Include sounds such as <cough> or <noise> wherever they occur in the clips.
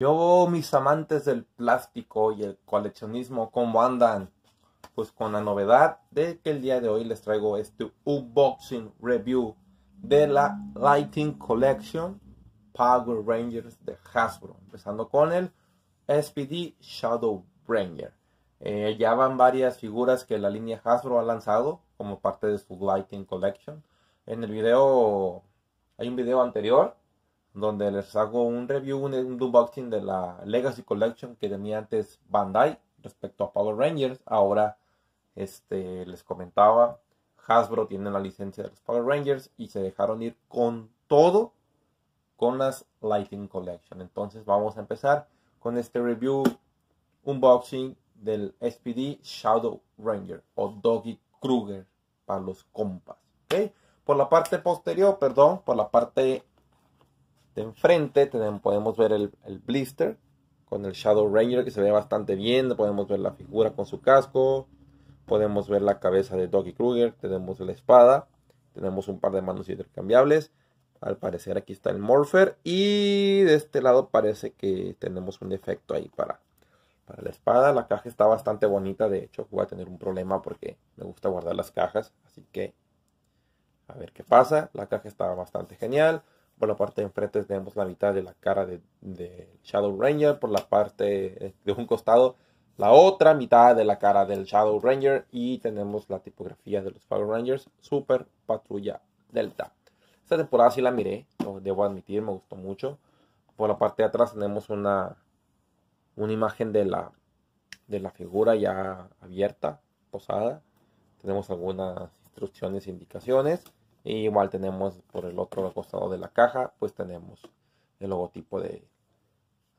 Yo mis amantes del plástico y el coleccionismo, ¿cómo andan? Pues con la novedad de que el día de hoy les traigo este unboxing review de la Lighting Collection Power Rangers de Hasbro. Empezando con el SPD Shadow Ranger. Eh, ya van varias figuras que la línea Hasbro ha lanzado como parte de su Lighting Collection. En el video, hay un video anterior donde les hago un review, un, un unboxing de la Legacy Collection que tenía antes Bandai respecto a Power Rangers. Ahora, este, les comentaba, Hasbro tiene la licencia de los Power Rangers y se dejaron ir con todo con las Lightning Collection. Entonces vamos a empezar con este review unboxing del SPD Shadow Ranger o Doggy Kruger para los compas. ¿okay? Por la parte posterior, perdón, por la parte enfrente tenemos, podemos ver el, blister con el Shadow Ranger que se ve bastante bien. Podemos ver la figura con su casco. Podemos ver la cabeza de Doggy Kruger. Tenemos la espada. Tenemos un par de manos intercambiables. Al parecer aquí está el Morpher. Y de este lado parece que tenemos un efecto ahí para, para la espada. La caja está bastante bonita. De hecho voy a tener un problema porque me gusta guardar las cajas. Así que a ver qué pasa. La caja está bastante genial. Por la parte de enfrente tenemos la mitad de la cara de, Shadow Ranger. Por la parte eh, de un costado la otra mitad de la cara del Shadow Ranger y tenemos la tipografía de los Power Rangers Super Patrulla Delta. Esta temporada sí la miré, lo debo admitir, me gustó mucho. Por la parte de atrás tenemos una, una imagen de la, de la figura ya abierta, posada. Tenemos algunas instrucciones e indicaciones. Y igual tenemos por el otro costado de la caja, pues tenemos el logotipo de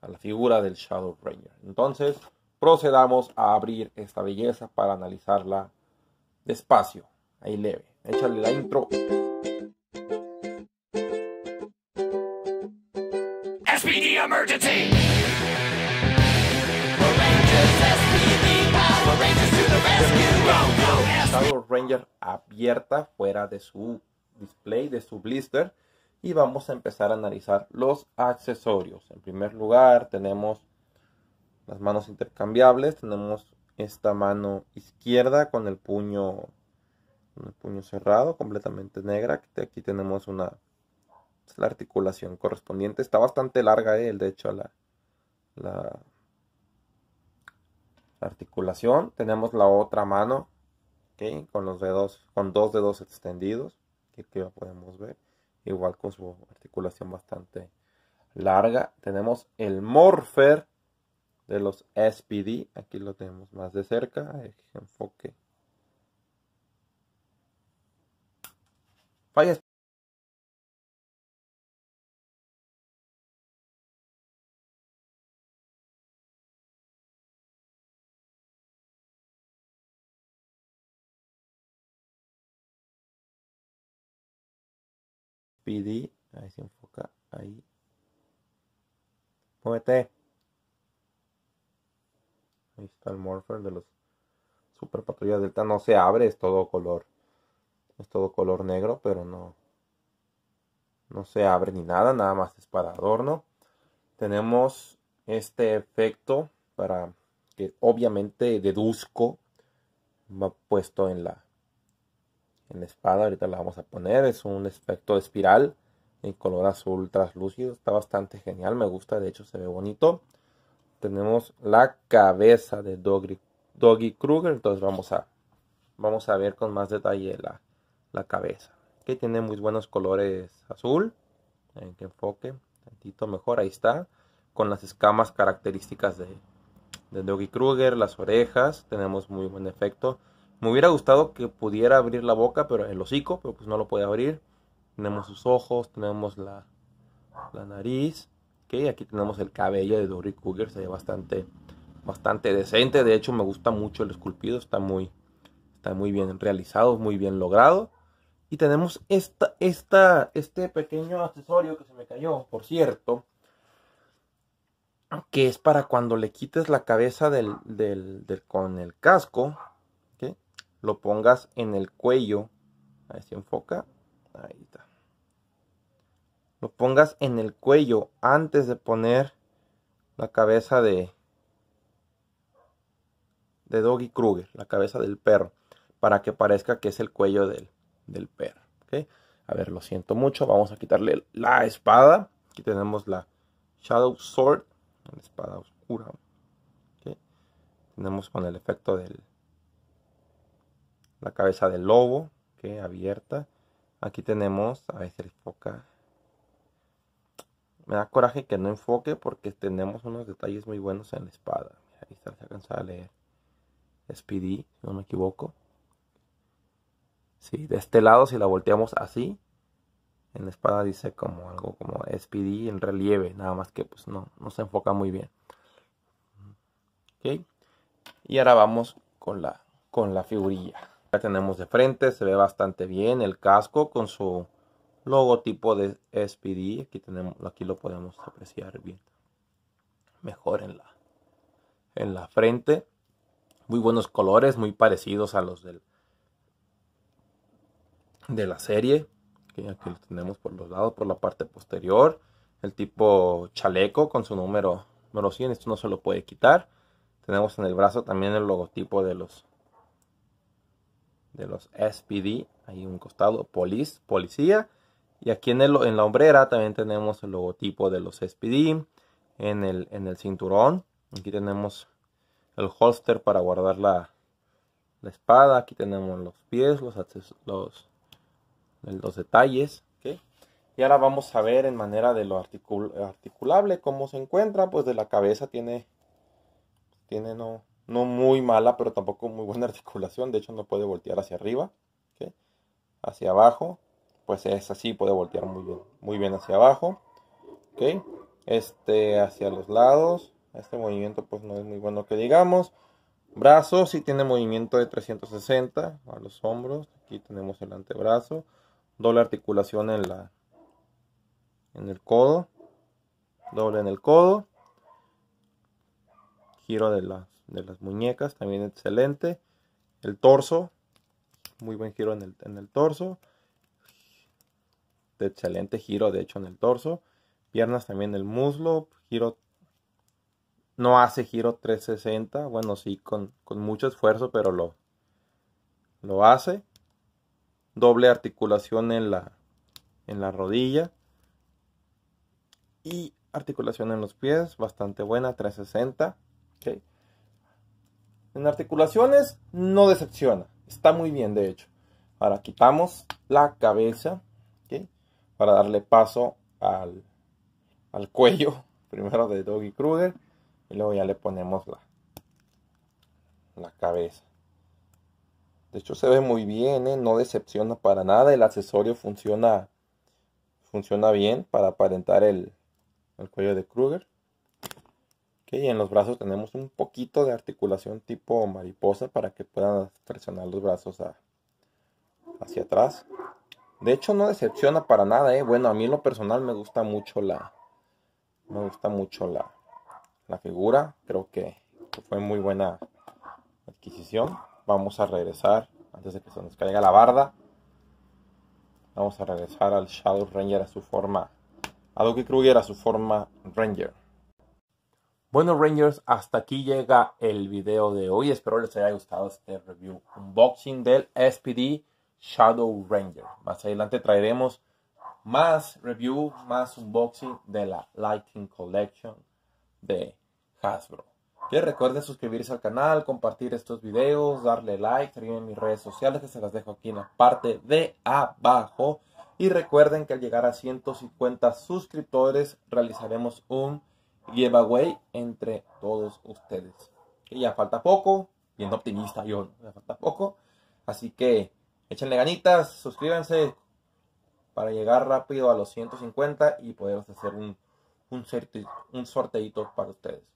la figura del Shadow Ranger. Entonces, procedamos a abrir esta belleza para analizarla despacio, ahí leve. Échale la intro. Shadow Ranger abierta fuera de su display de su blister y vamos a empezar a analizar los accesorios. En primer lugar tenemos las manos intercambiables, tenemos esta mano izquierda con el puño, puño cerrado, completamente negra. Aquí tenemos una la articulación correspondiente. Está bastante larga eh, el, de hecho, la, la, articulación. Tenemos la otra mano, con los dedos, con dos dedos extendidos que podemos ver. Igual con su articulación bastante larga. Tenemos el Morpher de los SPD. Aquí lo tenemos más de cerca. Enfoque. Fallas PD, ahí se enfoca, ahí. Muévete. Ahí está el Morpher de los Super Patrullas Delta. No se abre, es todo color. Es todo color negro, pero no. No se abre ni nada, nada más es para adorno. Tenemos este efecto para que obviamente deduzco va puesto en la en la espada, ahorita la vamos a poner, es un efecto espiral en color azul traslúcido, está bastante genial, me gusta, de hecho se ve bonito. Tenemos la cabeza de Doggy, Kruger, entonces vamos a, vamos a ver con más detalle la, la cabeza, que tiene muy buenos colores azul, en que enfoque, tantito mejor, ahí está, con las escamas características de, de Doggy Kruger, las orejas, tenemos muy buen efecto. Me hubiera gustado que pudiera abrir la boca, pero el hocico, pero pues no lo puede abrir. Tenemos sus ojos, tenemos la, nariz. Okay, aquí tenemos el cabello de Dory Cougar, se ve bastante, bastante decente. De hecho, me gusta mucho el esculpido, está muy, está muy bien realizado, muy bien logrado. Y tenemos esta, esta, este pequeño accesorio que se me cayó, por cierto, que es para cuando le quites la cabeza del, con el casco, lo pongas en el cuello. A se enfoca. Ahí está. Lo pongas en el cuello antes de poner la cabeza de, de Doggy Kruger, la cabeza del perro, para que parezca que es el cuello del, del perro. ¿okay? A ver, lo siento mucho, vamos a quitarle la espada. Aquí tenemos la Shadow Sword, la espada oscura. ¿okay? Tenemos con el efecto del, la cabeza del lobo, que abierta. Aquí tenemos, a ver si enfoca. Me da coraje que no enfoque porque tenemos unos detalles muy buenos en la espada. ahí está, se alcanza a leer. Speedy, si no me equivoco. Sí, de este lado, si la volteamos así, en la espada dice como algo como SPD en relieve, nada más que pues no, no se enfoca muy bien. ¿Okay? Y ahora vamos con la, con la figurilla. Ya tenemos de frente, se ve bastante bien el casco con su logotipo de SPD. Aquí, tenemos, aquí lo podemos apreciar bien. Mejor en la, en la frente. Muy buenos colores, muy parecidos a los del, de la serie. Aquí, aquí lo tenemos por los lados, por la parte posterior. El tipo chaleco con su número, número 100. Esto no se lo puede quitar. Tenemos en el brazo también el logotipo de los de los SPD, ahí un costado, policía. Y aquí en, el, en la hombrera también tenemos el logotipo de los SPD, en el, en el cinturón. Aquí tenemos el holster para guardar la, la espada. Aquí tenemos los pies, los, los, los detalles. ¿okay? Y ahora vamos a ver en manera de lo articulable cómo se encuentra. Pues de la cabeza tiene, tiene no, no muy mala, pero tampoco muy buena <laughs> articulación, de hecho no puede voltear hacia arriba, hacia abajo, pues es así, puede voltear muy bien, muy bien hacia abajo, ¿okay? este hacia los lados, este movimiento pues no es muy bueno que digamos, brazos sí tiene movimiento de 360 a los hombros, aquí tenemos el antebrazo, doble articulación en la en el codo, doble en el codo, giro de la de las muñecas, también excelente. El torso, muy buen giro en el, torso. De excelente giro, de hecho, en el torso. Piernas también el muslo, giro. No hace giro 360, bueno, sí, con, mucho esfuerzo, pero lo, lo hace. Doble articulación en la, en la rodilla. Y articulación en los pies, bastante buena, 360. Okay. En articulaciones no decepciona. Está muy bien, de hecho. Ahora quitamos la cabeza para darle paso al, cuello. <laughs> Primero de Doggy Kruger. Y luego ya le ponemos la, la cabeza. De hecho se ve muy bien, ¿eh? no decepciona para nada. El accesorio funciona, funciona bien para aparentar el, el cuello de Kruger. Y en los brazos tenemos un poquito de articulación tipo mariposa para que puedan presionar los brazos hacia atrás. De hecho, no decepciona para nada, ¿eh? Bueno, a mí en lo personal me gusta mucho la. Me gusta mucho la, la figura. Creo que, fue muy buena adquisición. Vamos a regresar antes de que se nos caiga la barda. Vamos a regresar al Shadow Ranger a su forma. A Doki Kruger a su forma Ranger. Bueno Rangers, hasta aquí llega el video de hoy. Espero les haya gustado este review unboxing del SPD Shadow Ranger. Más adelante traeremos más review, más unboxing de la Lighting Collection de Hasbro. Que recuerden suscribirse al canal, compartir estos videos, darle like, seguirme en mis redes sociales que se las dejo aquí en la parte de abajo. Y recuerden que al llegar a 150 suscriptores realizaremos un giveaway entre todos ustedes. ya falta poco, Viendo optimista yo, ya falta poco. Así que échenle ganitas, suscríbanse para llegar rápido a los 150 y poder hacer un, un, un sorteito para ustedes.